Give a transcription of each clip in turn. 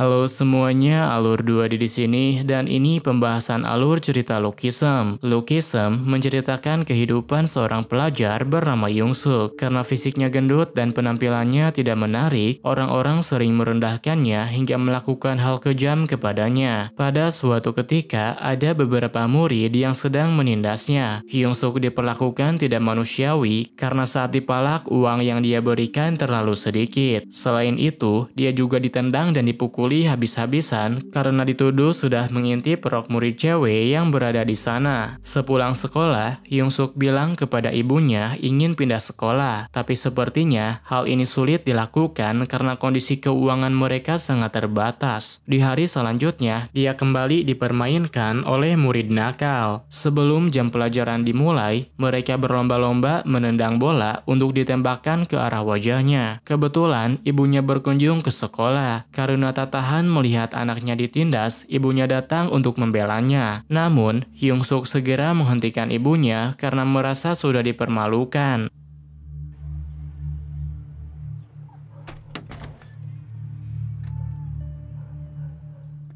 Halo semuanya, Alur 2 di sini dan ini pembahasan alur cerita Lukism. Lukism menceritakan kehidupan seorang pelajar bernama Yung Suk. Karena fisiknya gendut dan penampilannya tidak menarik, orang-orang sering merendahkannya hingga melakukan hal kejam kepadanya. Pada suatu ketika, ada beberapa murid yang sedang menindasnya. Yung Suk diperlakukan tidak manusiawi karena saat dipalak uang yang dia berikan terlalu sedikit. Selain itu, dia juga ditendang dan dipukul dipukuli habis-habisan karena dituduh sudah mengintip rok murid cewek yang berada di sana. Sepulang sekolah, Yung Suk bilang kepada ibunya ingin pindah sekolah, tapi sepertinya hal ini sulit dilakukan karena kondisi keuangan mereka sangat terbatas. Di hari selanjutnya, dia kembali dipermainkan oleh murid nakal. Sebelum jam pelajaran dimulai, mereka berlomba-lomba menendang bola untuk ditembakkan ke arah wajahnya. Kebetulan, ibunya berkunjung ke sekolah karena tata tahan melihat anaknya ditindas, ibunya datang untuk membelanya. Namun, Hyung Suk segera menghentikan ibunya karena merasa sudah dipermalukan.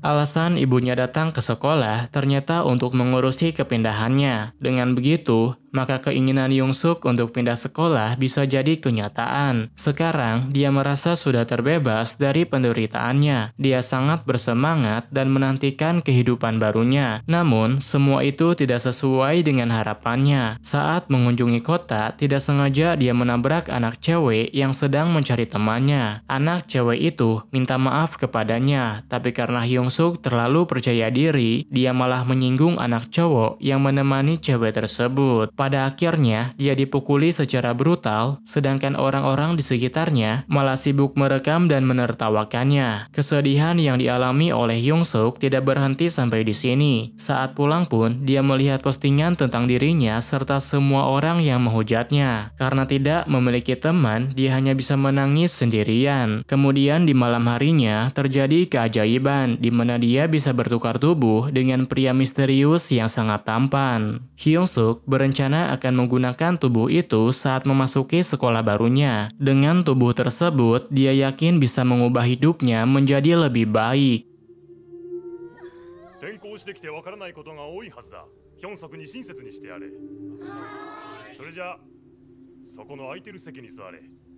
Alasan ibunya datang ke sekolah ternyata untuk mengurusi kepindahannya. Dengan begitu, maka keinginan Yongsuk Suk untuk pindah sekolah bisa jadi kenyataan. Sekarang, dia merasa sudah terbebas dari penderitaannya. Dia sangat bersemangat dan menantikan kehidupan barunya. Namun, semua itu tidak sesuai dengan harapannya. Saat mengunjungi kota, tidak sengaja dia menabrak anak cewek yang sedang mencari temannya. Anak cewek itu minta maaf kepadanya, tapi karena Hyung Suk terlalu percaya diri, dia malah menyinggung anak cowok yang menemani cewek tersebut. Pada akhirnya, dia dipukuli secara brutal, sedangkan orang-orang di sekitarnya malah sibuk merekam dan menertawakannya. Kesedihan yang dialami oleh Yong Suk tidak berhenti sampai di sini. Saat pulang pun, dia melihat postingan tentang dirinya serta semua orang yang menghujatnya. Karena tidak memiliki teman, dia hanya bisa menangis sendirian. Kemudian di malam harinya, terjadi keajaiban di mana dia bisa bertukar tubuh dengan pria misterius yang sangat tampan. Hyung Suk berencana akan menggunakan tubuh itu saat memasuki sekolah barunya. Dengan tubuh tersebut, dia yakin bisa mengubah hidupnya menjadi lebih baik.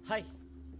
Hai.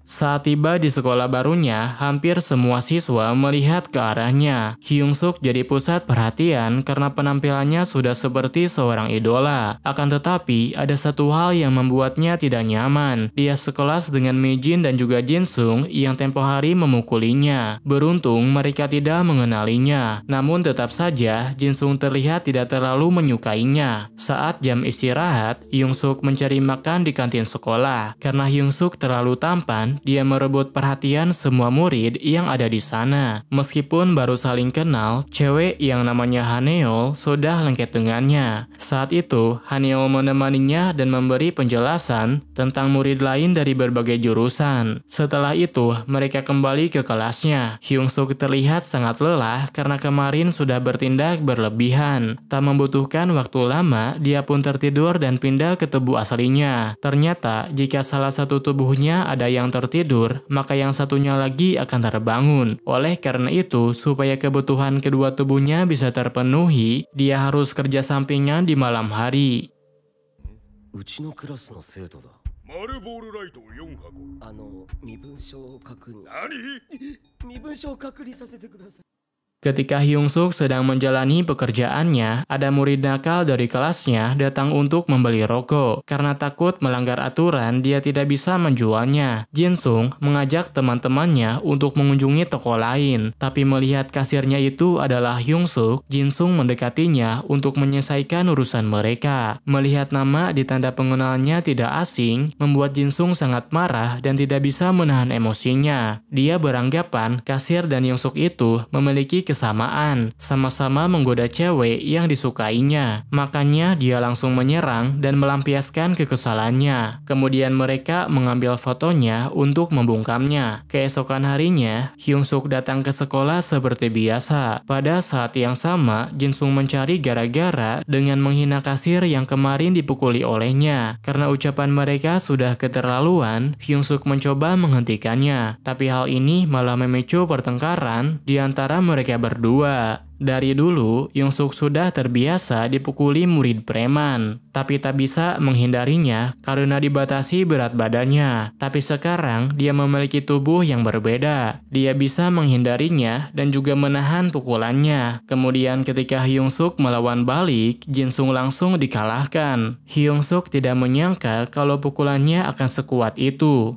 Saat tiba di sekolah barunya, hampir semua siswa melihat ke arahnya. Hyung Suk jadi pusat perhatian karena penampilannya sudah seperti seorang idola. Akan tetapi, ada satu hal yang membuatnya tidak nyaman. Dia sekelas dengan Jin dan juga Jin Sung yang tempo hari memukulinya. Beruntung, mereka tidak mengenalinya. Namun tetap saja, Jin Sung terlihat tidak terlalu menyukainya. Saat jam istirahat, Hyung Suk mencari makan di kantin sekolah. Karena Hyung Suk terlalu tampan, dia merebut perhatian semua murid yang ada di sana. Meskipun baru saling kenal, cewek yang namanya Haneo sudah lengket dengannya. Saat itu, Haneo menemaninya dan memberi penjelasan tentang murid lain dari berbagai jurusan. Setelah itu, mereka kembali ke kelasnya. Hyung Suk terlihat sangat lelah karena kemarin sudah bertindak berlebihan. Tak membutuhkan waktu lama, dia pun tertidur dan pindah ke tubuh aslinya. Ternyata, jika salah satu tubuhnya ada yang tertutup, tertidur, maka yang satunya lagi akan terbangun. Oleh karena itu, supaya kebutuhan kedua tubuhnya bisa terpenuhi, dia harus kerja sampingan di malam hari. Ketika Hyung Suk sedang menjalani pekerjaannya, ada murid nakal dari kelasnya datang untuk membeli rokok. Karena takut melanggar aturan, dia tidak bisa menjualnya. Jin Sung mengajak teman-temannya untuk mengunjungi toko lain. Tapi melihat kasirnya itu adalah Hyung Suk, Jin Sung mendekatinya untuk menyelesaikan urusan mereka. Melihat nama di tanda pengenalnya tidak asing, membuat Jin Sung sangat marah dan tidak bisa menahan emosinya. Dia beranggapan kasir dan Hyung Suk itu memiliki kes kesamaan, sama-sama menggoda cewek yang disukainya. Makanya dia langsung menyerang dan melampiaskan kekesalannya. Kemudian mereka mengambil fotonya untuk membungkamnya. Keesokan harinya, Hyung Suk datang ke sekolah seperti biasa. Pada saat yang sama, Jin Sung mencari gara-gara dengan menghina kasir yang kemarin dipukuli olehnya. Karena ucapan mereka sudah keterlaluan, Hyung Suk mencoba menghentikannya. Tapi hal ini malah memicu pertengkaran di antara mereka berdua. Dari dulu, Yongsuk sudah terbiasa dipukuli murid preman, tapi tak bisa menghindarinya karena dibatasi berat badannya. Tapi sekarang, dia memiliki tubuh yang berbeda. Dia bisa menghindarinya dan juga menahan pukulannya. Kemudian ketika Yongsuk melawan balik, Jin Sung langsung dikalahkan. Yongsuk tidak menyangka kalau pukulannya akan sekuat itu.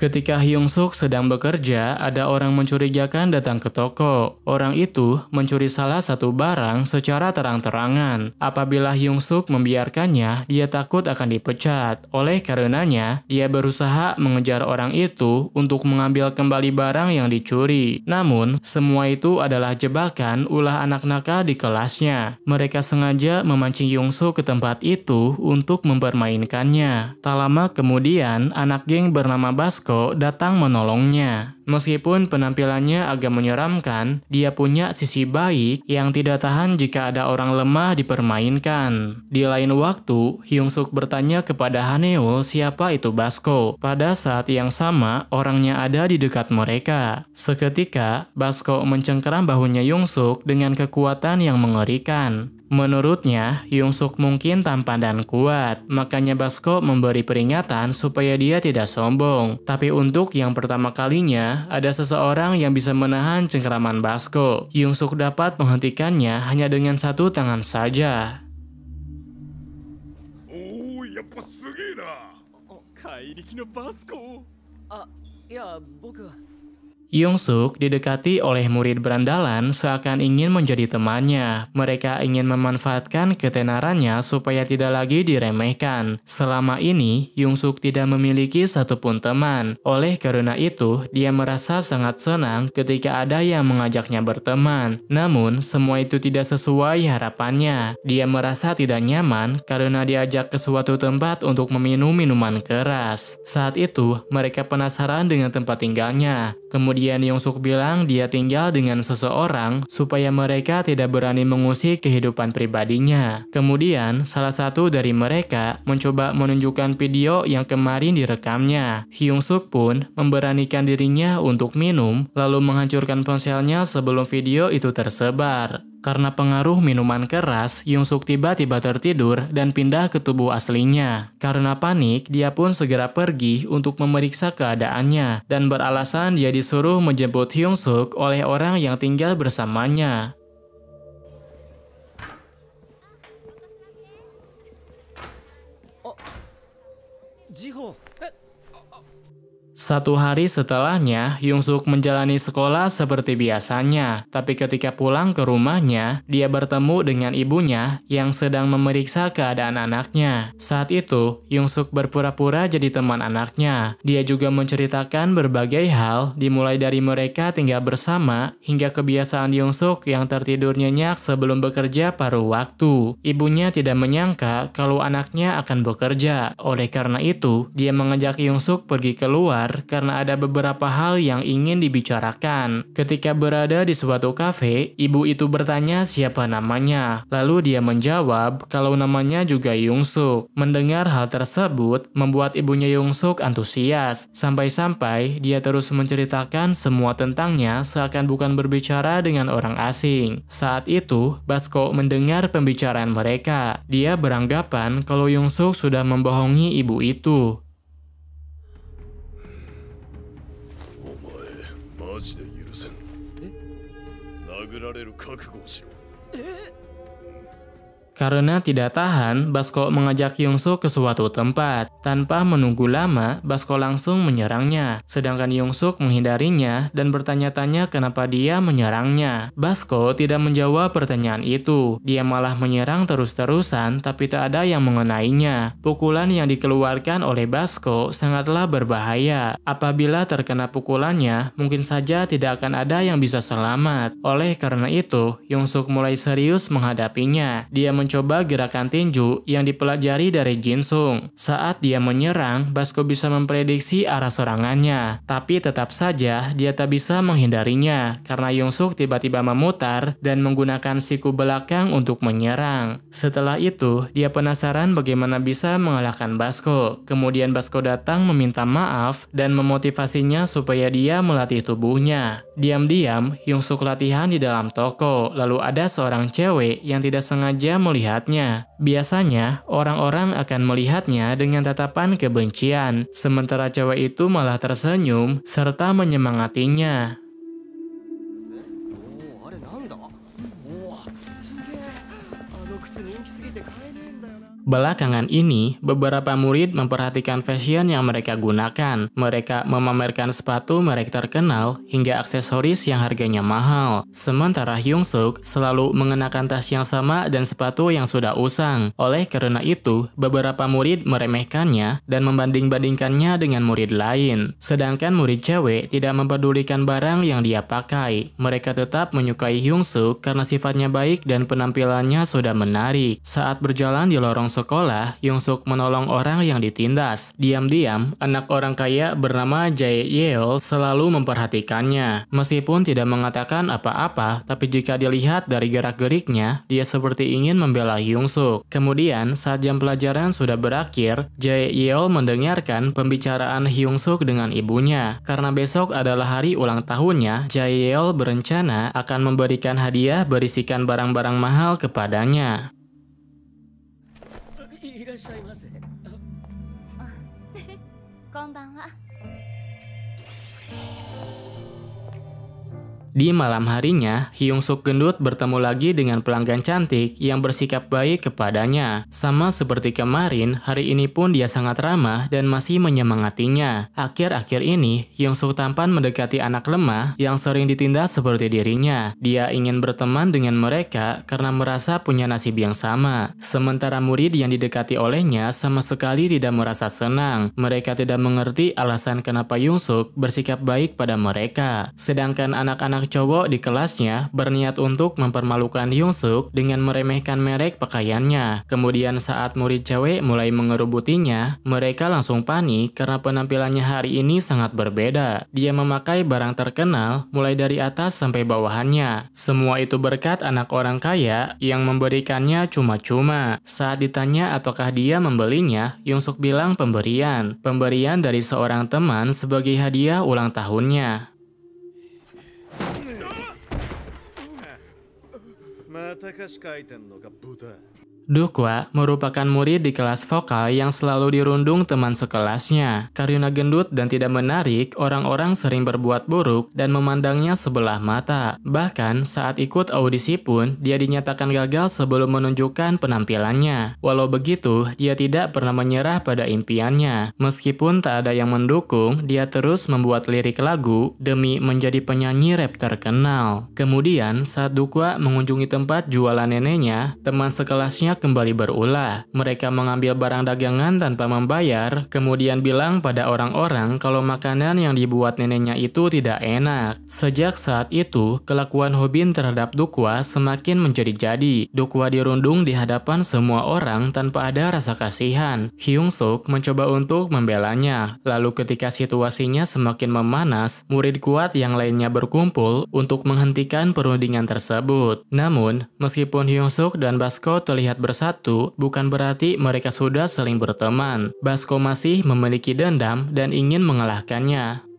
Ketika Hyung Suk sedang bekerja, ada orang mencurigakan datang ke toko. Orang itu mencuri salah satu barang secara terang-terangan. Apabila Hyung Suk membiarkannya, dia takut akan dipecat. Oleh karenanya, dia berusaha mengejar orang itu untuk mengambil kembali barang yang dicuri. Namun, semua itu adalah jebakan ulah anak nakal di kelasnya. Mereka sengaja memancing Hyung Suk ke tempat itu untuk mempermainkannya. Tak lama kemudian, anak geng bernama Basko Francisco datang menolongnya. Meskipun penampilannya agak menyeramkan, dia punya sisi baik yang tidak tahan jika ada orang lemah dipermainkan. Di lain waktu, Hyung Suk bertanya kepada Haneo siapa itu Basko. Pada saat yang sama, orangnya ada di dekat mereka. Seketika, Basko mencengkeram bahunya Hyung Suk dengan kekuatan yang mengerikan. Menurutnya, Yung Suk mungkin tampan dan kuat, makanya Basko memberi peringatan supaya dia tidak sombong. Tapi untuk yang pertama kalinya, ada seseorang yang bisa menahan cengkeraman Basko. Yung Suk dapat menghentikannya hanya dengan satu tangan saja. Oh, ya pas あ、いや、僕は。Oh, Yung Suk didekati oleh murid berandalan seakan ingin menjadi temannya. Mereka ingin memanfaatkan ketenarannya supaya tidak lagi diremehkan. Selama ini, Yung Suk tidak memiliki satupun teman. Oleh karena itu, dia merasa sangat senang ketika ada yang mengajaknya berteman. Namun, semua itu tidak sesuai harapannya. Dia merasa tidak nyaman karena diajak ke suatu tempat untuk meminum minuman keras. Saat itu, mereka penasaran dengan tempat tinggalnya. Kemudian Kemudian Yong Suk bilang dia tinggal dengan seseorang supaya mereka tidak berani mengusik kehidupan pribadinya. Kemudian salah satu dari mereka mencoba menunjukkan video yang kemarin direkamnya. Hyung Suk pun memberanikan dirinya untuk minum lalu menghancurkan ponselnya sebelum video itu tersebar. Karena pengaruh minuman keras, Yung Suk tiba-tiba tertidur dan pindah ke tubuh aslinya. Karena panik, dia pun segera pergi untuk memeriksa keadaannya dan beralasan dia disuruh menjemput Hyung Suk oleh orang yang tinggal bersamanya. Oh, Jiho. Satu hari setelahnya, Yung Suk menjalani sekolah seperti biasanya. Tapi ketika pulang ke rumahnya, dia bertemu dengan ibunya yang sedang memeriksa keadaan anaknya. Saat itu, Yung Suk berpura-pura jadi teman anaknya. Dia juga menceritakan berbagai hal, dimulai dari mereka tinggal bersama hingga kebiasaan Yung Suk yang tertidur nyenyak sebelum bekerja paruh waktu. Ibunya tidak menyangka kalau anaknya akan bekerja. Oleh karena itu, dia mengajak Yung Suk pergi keluar karena ada beberapa hal yang ingin dibicarakan. Ketika berada di suatu kafe, ibu itu bertanya siapa namanya. Lalu dia menjawab kalau namanya juga Yung Suk. Mendengar hal tersebut membuat ibunya Yung Suk antusias. Sampai-sampai dia terus menceritakan semua tentangnya seakan bukan berbicara dengan orang asing. Saat itu, Basko mendengar pembicaraan mereka. Dia beranggapan kalau Yung Suk sudah membohongi ibu itu. Karena tidak tahan, Basko mengajak Yongso ke suatu tempat. Tanpa menunggu lama, Basko langsung menyerangnya. Sedangkan Yongso menghindarinya dan bertanya-tanya kenapa dia menyerangnya. Basko tidak menjawab pertanyaan itu. Dia malah menyerang terus-terusan tapi tak ada yang mengenainya. Pukulan yang dikeluarkan oleh Basko sangatlah berbahaya. Apabila terkena pukulannya, mungkin saja tidak akan ada yang bisa selamat. Oleh karena itu, Yongso mulai serius menghadapinya. Dia mencoba gerakan tinju yang dipelajari dari Jin Sung. Saat dia menyerang, Basko bisa memprediksi arah serangannya, tapi tetap saja dia tak bisa menghindarinya karena Yong Suk tiba-tiba memutar dan menggunakan siku belakang untuk menyerang. Setelah itu, dia penasaran bagaimana bisa mengalahkan Basko. Kemudian Basko datang meminta maaf dan memotivasinya supaya dia melatih tubuhnya. Diam-diam, Yong Suk latihan di dalam toko, lalu ada seorang cewek yang tidak sengaja melihatnya. Biasanya, orang-orang akan melihatnya dengan tatapan kebencian, sementara cewek itu malah tersenyum serta menyemangatinya. Belakangan ini, beberapa murid memperhatikan fashion yang mereka gunakan. Mereka memamerkan sepatu merek terkenal hingga aksesoris yang harganya mahal. Sementara Hyung Suk selalu mengenakan tas yang sama dan sepatu yang sudah usang. Oleh karena itu, beberapa murid meremehkannya dan membanding-bandingkannya dengan murid lain. Sedangkan murid cewek tidak mempedulikan barang yang dia pakai. Mereka tetap menyukai Hyung Suk karena sifatnya baik dan penampilannya sudah menarik. Saat berjalan di lorong sekolah, Yong Suk menolong orang yang ditindas. Diam-diam, anak orang kaya bernama Jae Yeol selalu memperhatikannya. Meskipun tidak mengatakan apa-apa, tapi jika dilihat dari gerak-geriknya, dia seperti ingin membela Yong Suk. Kemudian, saat jam pelajaran sudah berakhir, Jae Yeol mendengarkan pembicaraan Hyung Suk dengan ibunya. Karena besok adalah hari ulang tahunnya, Jae Yeol berencana akan memberikan hadiah berisikan barang-barang mahal kepadanya. らっしゃいませ Di malam harinya, Hyung Suk gendut bertemu lagi dengan pelanggan cantik yang bersikap baik kepadanya. Sama seperti kemarin, hari ini pun dia sangat ramah dan masih menyemangatinya. Akhir-akhir ini, Hyung Suk tampan mendekati anak lemah yang sering ditindas seperti dirinya. Dia ingin berteman dengan mereka karena merasa punya nasib yang sama. Sementara murid yang didekati olehnya sama sekali tidak merasa senang. Mereka tidak mengerti alasan kenapa Hyung Suk bersikap baik pada mereka. Sedangkan anak-anak cowok di kelasnya berniat untuk mempermalukan Yung Suk dengan meremehkan merek pakaiannya. Kemudian saat murid cewek mulai mengerubutinya, mereka langsung panik karena penampilannya hari ini sangat berbeda. Dia memakai barang terkenal mulai dari atas sampai bawahannya. Semua itu berkat anak orang kaya yang memberikannya cuma-cuma. Saat ditanya apakah dia membelinya, Yung Suk bilang pemberian. Pemberian dari seorang teman sebagai hadiah ulang tahunnya. また歌詞書いてんのか豚 Dukwa merupakan murid di kelas vokal yang selalu dirundung teman sekelasnya. Karena gendut dan tidak menarik, orang-orang sering berbuat buruk dan memandangnya sebelah mata. Bahkan saat ikut audisi pun, dia dinyatakan gagal sebelum menunjukkan penampilannya. Walau begitu, dia tidak pernah menyerah pada impiannya. Meskipun tak ada yang mendukung, dia terus membuat lirik lagu demi menjadi penyanyi rap terkenal. Kemudian, saat Dukwa mengunjungi tempat jualan neneknya, teman sekelasnya kembali berulah. Mereka mengambil barang dagangan tanpa membayar, kemudian bilang pada orang-orang kalau makanan yang dibuat neneknya itu tidak enak. Sejak saat itu, kelakuan Hobin terhadap Dukwa semakin menjadi-jadi. Dukwa dirundung di hadapan semua orang tanpa ada rasa kasihan. Hyung Suk mencoba untuk membelanya. Lalu ketika situasinya semakin memanas, murid kuat yang lainnya berkumpul untuk menghentikan perundingan tersebut. Namun, meskipun Hyung Suk dan Basko terlihat ber bersatu bukan berarti mereka sudah sering berteman. Basko masih memiliki dendam dan ingin mengalahkannya.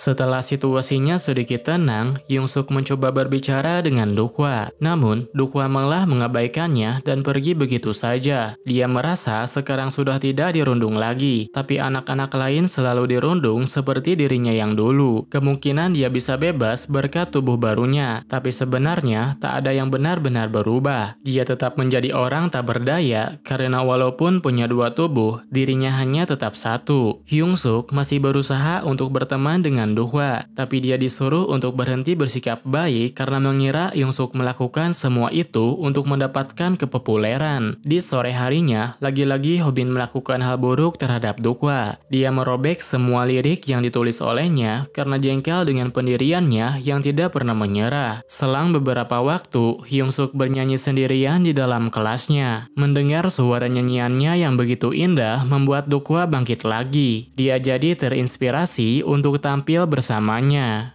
Setelah situasinya sedikit tenang, Yung Suk mencoba berbicara dengan Dukwa. Namun, Dukwa malah mengabaikannya dan pergi begitu saja. Dia merasa sekarang sudah tidak dirundung lagi, tapi anak-anak lain selalu dirundung seperti dirinya yang dulu. Kemungkinan dia bisa bebas berkat tubuh barunya, tapi sebenarnya tak ada yang benar-benar berubah. Dia tetap menjadi orang tak berdaya karena walaupun punya dua tubuh, dirinya hanya tetap satu. Hyung Suk masih berusaha untuk berteman dengan dan duhwa, tapi dia disuruh untuk berhenti bersikap baik karena mengira Yong Suk melakukan semua itu untuk mendapatkan kepopuleran. Di sore harinya, lagi-lagi Hobin melakukan hal buruk terhadap Dukwa. Dia merobek semua lirik yang ditulis olehnya karena jengkel dengan pendiriannya yang tidak pernah menyerah. Selang beberapa waktu, Hyung Suk bernyanyi sendirian di dalam kelasnya. Mendengar suara nyanyiannya yang begitu indah membuat Dukwa bangkit lagi. Dia jadi terinspirasi untuk tampil kecil bersamanya.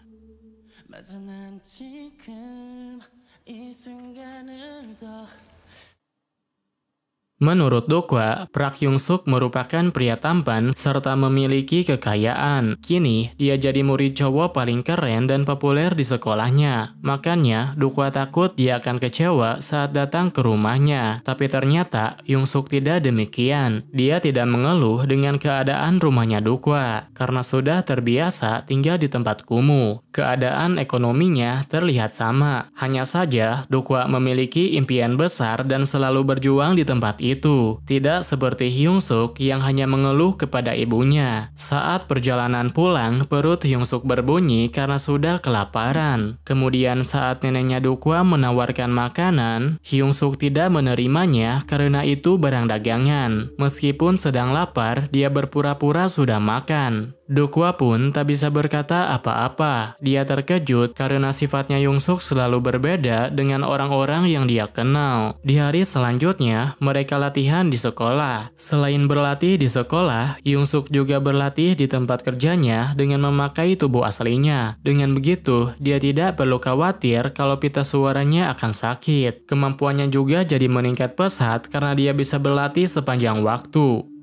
Menurut Dokwa, Prak Yung Suk merupakan pria tampan serta memiliki kekayaan. Kini, dia jadi murid cowok paling keren dan populer di sekolahnya. Makanya, Dokwa takut dia akan kecewa saat datang ke rumahnya. Tapi ternyata, Yung Suk tidak demikian. Dia tidak mengeluh dengan keadaan rumahnya Dokwa, karena sudah terbiasa tinggal di tempat kumuh. Keadaan ekonominya terlihat sama. Hanya saja, Dokwa memiliki impian besar dan selalu berjuang di tempat itu, tidak seperti Hyung Suk yang hanya mengeluh kepada ibunya. Saat perjalanan pulang, perut Hyung Suk berbunyi karena sudah kelaparan. Kemudian saat neneknya Dukwa menawarkan makanan, Hyung Suk tidak menerimanya karena itu barang dagangan. Meskipun sedang lapar, dia berpura-pura sudah makan. Dukwa pun tak bisa berkata apa-apa. Dia terkejut karena sifatnya Yung Suk selalu berbeda dengan orang-orang yang dia kenal. Di hari selanjutnya, mereka latihan di sekolah. Selain berlatih di sekolah, Yung Suk juga berlatih di tempat kerjanya dengan memakai tubuh aslinya. Dengan begitu, dia tidak perlu khawatir kalau pita suaranya akan sakit. Kemampuannya juga jadi meningkat pesat karena dia bisa berlatih sepanjang waktu.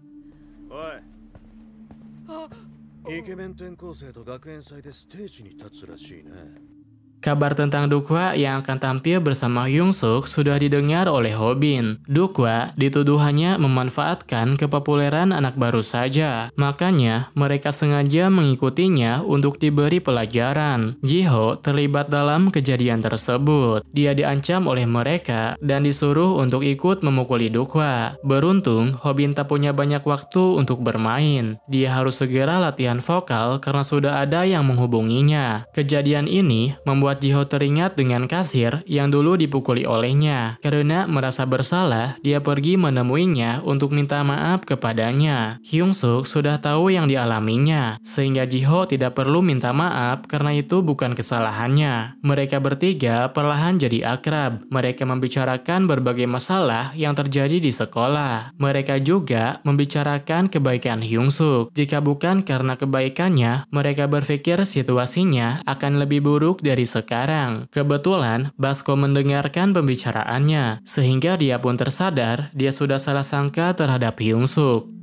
イケメン転校生と学園祭でステージに立つらしいね Kabar tentang Dukwa yang akan tampil bersama Hyung Suk sudah didengar oleh Hobin. Dukwa dituduh memanfaatkan kepopuleran anak baru saja. Makanya, mereka sengaja mengikutinya untuk diberi pelajaran. Jiho terlibat dalam kejadian tersebut. Dia diancam oleh mereka dan disuruh untuk ikut memukuli Dukwa. Beruntung, Hobin tak punya banyak waktu untuk bermain. Dia harus segera latihan vokal karena sudah ada yang menghubunginya. Kejadian ini membuat membuat Jiho teringat dengan kasir yang dulu dipukuli olehnya. Karena merasa bersalah, dia pergi menemuinya untuk minta maaf kepadanya. Hyung Suk sudah tahu yang dialaminya, sehingga Jiho tidak perlu minta maaf karena itu bukan kesalahannya. Mereka bertiga perlahan jadi akrab. Mereka membicarakan berbagai masalah yang terjadi di sekolah. Mereka juga membicarakan kebaikan Hyung Suk. Jika bukan karena kebaikannya, mereka berpikir situasinya akan lebih buruk dari sekolah sekarang. Kebetulan, Basko mendengarkan pembicaraannya, sehingga dia pun tersadar dia sudah salah sangka terhadap Hyung Suk.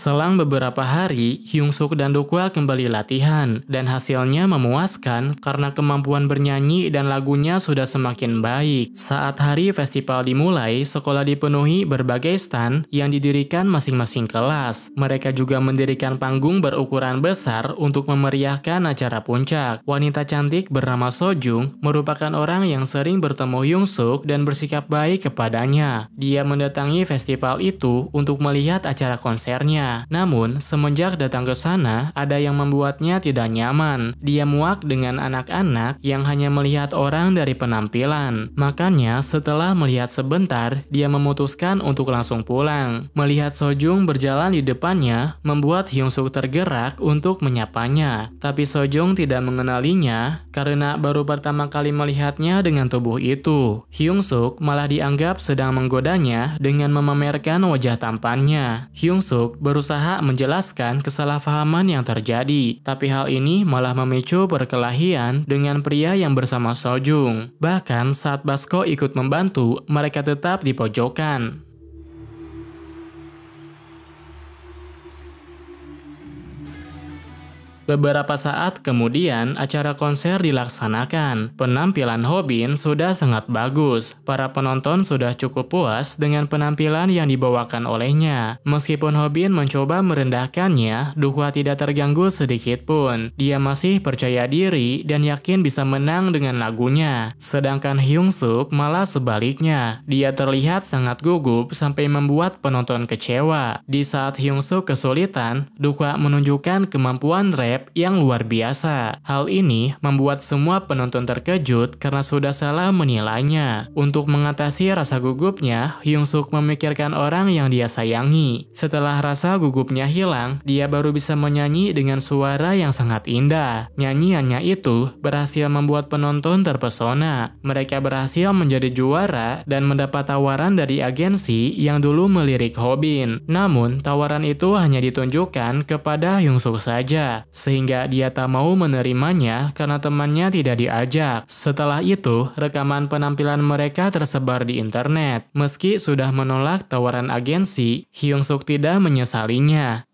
Selang beberapa hari, Hyung Suk dan Dokwa kembali latihan, dan hasilnya memuaskan karena kemampuan bernyanyi dan lagunya sudah semakin baik. Saat hari festival dimulai, sekolah dipenuhi berbagai stand yang didirikan masing-masing kelas. Mereka juga mendirikan panggung berukuran besar untuk memeriahkan acara puncak. Wanita cantik bernama Sojung merupakan orang yang sering bertemu Hyung Suk dan bersikap baik kepadanya. Dia mendatangi festival itu untuk melihat acara konsernya. Namun, semenjak datang ke sana, ada yang membuatnya tidak nyaman. Dia muak dengan anak-anak yang hanya melihat orang dari penampilan. Makanya, setelah melihat sebentar, dia memutuskan untuk langsung pulang. Melihat Sojung berjalan di depannya, membuat Hyung Suk tergerak untuk menyapanya. Tapi Sojung tidak mengenalinya karena baru pertama kali melihatnya dengan tubuh itu. Hyung Suk malah dianggap sedang menggodanya dengan memamerkan wajah tampannya. Hyunsuk berusaha menjelaskan kesalahpahaman yang terjadi. Tapi hal ini malah memicu perkelahian dengan pria yang bersama Sojung. Bahkan saat Basko ikut membantu, mereka tetap dipojokkan. Beberapa saat kemudian, acara konser dilaksanakan. Penampilan Hobin sudah sangat bagus. Para penonton sudah cukup puas dengan penampilan yang dibawakan olehnya. Meskipun Hobin mencoba merendahkannya, Dukwa tidak terganggu sedikit pun. Dia masih percaya diri dan yakin bisa menang dengan lagunya. Sedangkan Hyung Suk malah sebaliknya. Dia terlihat sangat gugup sampai membuat penonton kecewa. Di saat Hyung Suk kesulitan, Dukwa menunjukkan kemampuan rap gap yang luar biasa. Hal ini membuat semua penonton terkejut karena sudah salah menilainya. Untuk mengatasi rasa gugupnya, Hyung Suk memikirkan orang yang dia sayangi. Setelah rasa gugupnya hilang, dia baru bisa menyanyi dengan suara yang sangat indah. Nyanyiannya itu berhasil membuat penonton terpesona. Mereka berhasil menjadi juara dan mendapat tawaran dari agensi yang dulu melirik Hobin. Namun, tawaran itu hanya ditunjukkan kepada Hyung Suk saja, sehingga dia tak mau menerimanya karena temannya tidak diajak. Setelah itu, rekaman penampilan mereka tersebar di internet. Meski sudah menolak tawaran agensi, Hyung Suk tidak menyesalinya.